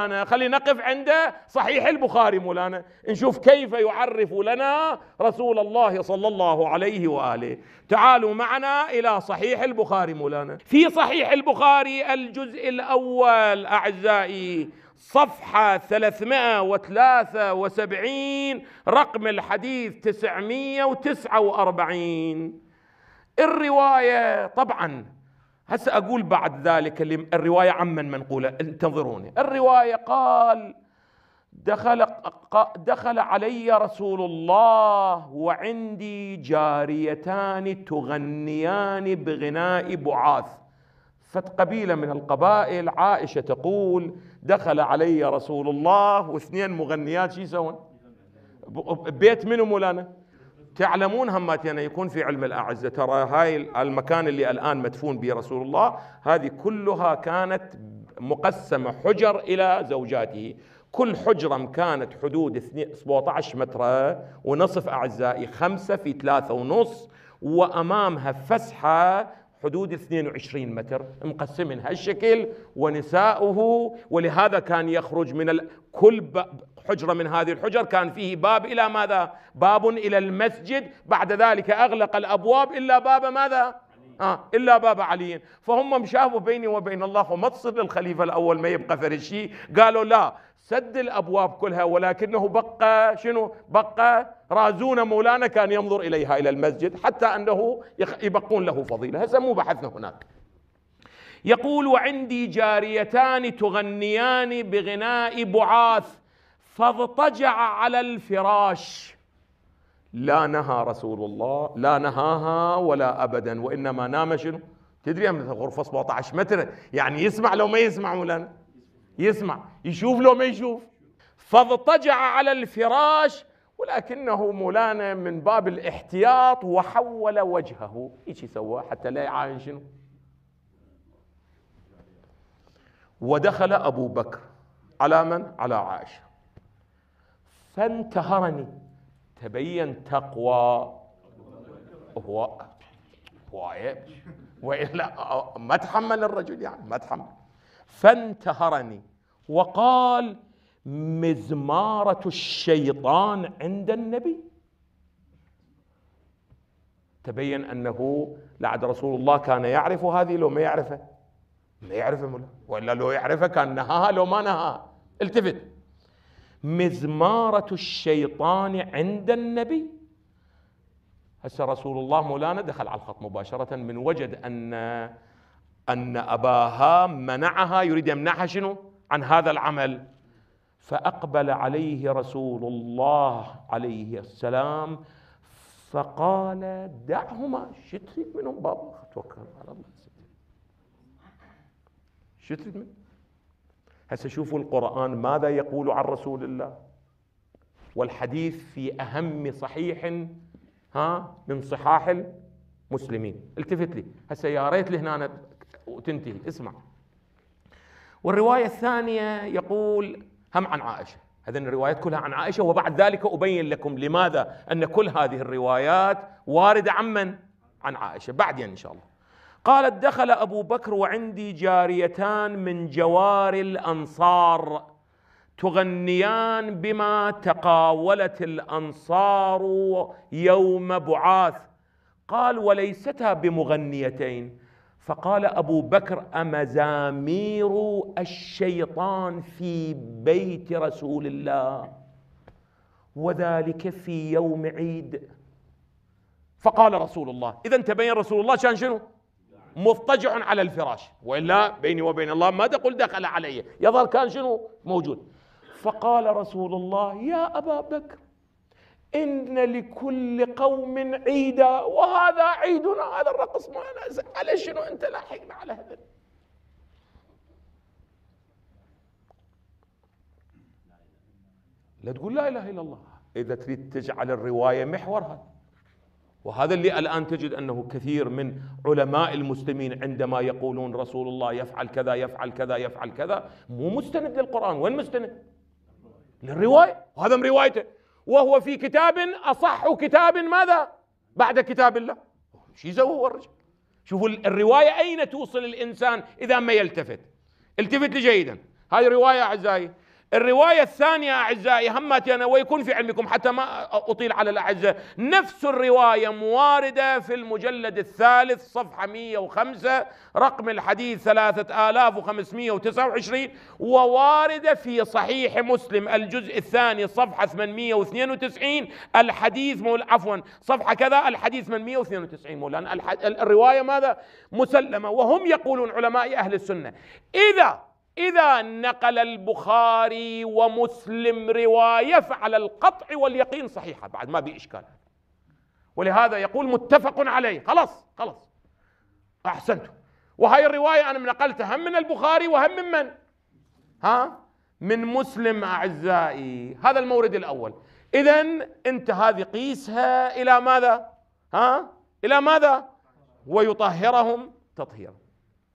مولانا خلينا نقف عند صحيح البخاري مولانا نشوف كيف يعرف لنا رسول الله صلى الله عليه واله تعالوا معنا الى صحيح البخاري مولانا في صحيح البخاري الجزء الاول اعزائي صفحة 373 رقم الحديث 949 الرواية طبعا هسا أقول بعد ذلك اللي الرواية عمن منقولة انتظروني الرواية قال دخل دخل علي رسول الله وعندي جاريتان تغنيان بغناء بعاث فقبيلة من القبائل عائشة تقول دخل علي رسول الله واثنين مغنيات شو يسوون بيت منو مولانا تعلمون يعني يكون في علم الأعزة ترى هاي المكان اللي الآن مدفون به رسول الله هذه كلها كانت مقسمة حجر إلى زوجاته كل حجرة كانت حدود 17 متر ونصف أعزائي خمسة في ثلاثة ونص وأمامها فسحة حدود 22 متر مقسمين هالشكل ونساؤه ولهذا كان يخرج من كل حجرة من هذه الحجر كان فيه باب إلى ماذا باب إلى المسجد بعد ذلك أغلق الأبواب إلا باب ماذا اه الا باب علي فهم شافوا بيني وبين الله وما تصير للخليفه الاول ما يبقى فرشي قالوا لا سد الابواب كلها ولكنه بقى شنو بقى رازون مولانا كان ينظر اليها الى المسجد حتى انه يبقون له فضيله هذا مو بحثنا هناك يقول وعندي جاريتان تغنيان بغناء بعاث فاضطجع على الفراش لا نهى رسول الله لا نهاها ولا ابدا وانما نام شنو؟ تدري مثل غرفه 17 متر يعني يسمع لو ما يسمع مولانا يسمع يشوف لو ما يشوف فاضطجع على الفراش ولكنه مولانا من باب الاحتياط وحول وجهه ايش سوى حتى لا يعاين شنو ودخل ابو بكر على من على عائشه فانتهرني تبين تقوى هو هو والا ما تحمل الرجل يعني ما تحمل فانتهرني وقال مزمارة الشيطان عند النبي تبين أنه لعد رسول الله كان يعرف هذه لو ما يعرفه ما يعرفه ولا لو يعرفه كان نهاها لو ما نهاها التفت مزمارة الشيطان عند النبي هسه رسول الله مولانا دخل على الخط مباشرة من وجد أن أن أباها منعها يريد يمنعها شنو عن هذا العمل فأقبل عليه رسول الله عليه السلام فقال دعهما شو تريد منهم بابا توكل على الله شو تريد منهم هسه شوفوا القرآن ماذا يقول عن رسول الله والحديث في أهم صحيح ها من صحاح المسلمين التفت لي هسه يا ريت لهنا تنتهي اسمع والرواية الثانية يقول هم عن عائشة هذه الروايات كلها عن عائشة وبعد ذلك أبين لكم لماذا أن كل هذه الروايات واردة عن من؟ عن عائشة بعدين إن شاء الله قالت دخل أبو بكر وعندي جاريتان من جوار الأنصار تغنيان بما تقاولت الأنصار يوم بعاث قال وليستا بمغنيتين فقال أبو بكر أمزامير الشيطان في بيت رسول الله وذلك في يوم عيد فقال رسول الله إذا تبين رسول الله شان شنو مضطجع على الفراش والا بيني وبين الله ما تقول دخل علي يظهر كان شنو موجود فقال رسول الله يا ابا بكر ان لكل قوم عيدا وهذا عيدنا هذا الرقص ما انا على شنو انت لاحقنا على هذا لا تقول لا اله الا الله اذا تريد تجعل الروايه محورها وهذا اللي الآن تجد أنه كثير من علماء المسلمين عندما يقولون رسول الله يفعل كذا يفعل كذا يفعل كذا مو مستند للقرآن وين مستند للرواية هذا من روايته وهو في كتاب أصح كتاب ماذا بعد كتاب الله شي زوه هو الرجل شوفوا الرواية أين توصل الإنسان إذا ما يلتفت التفت لي جيدا هذه رواية أعزائي الرواية الثانية أعزائي همتي أنا ويكون في علمكم حتى ما أطيل على الأعزاء نفس الرواية مواردة في المجلد الثالث صفحة 105 رقم الحديث 3529 وواردة في صحيح مسلم الجزء الثاني صفحة 892 الحديث مول عفوا صفحة كذا الحديث 892 مولانا الرواية ماذا مسلمة وهم يقولون علماء أهل السنة إذا إذا نقل البخاري ومسلم رواية فعلى القطع واليقين صحيحة بعد ما بإشكال إشكال ولهذا يقول متفق عليه خلاص خلاص أحسنت وهي الرواية أنا نقلتها هم من البخاري وهم من من ها من مسلم أعزائي هذا المورد الأول إذا أنت هذه قيسها إلى ماذا ها إلى ماذا ويطهرهم تطهيرا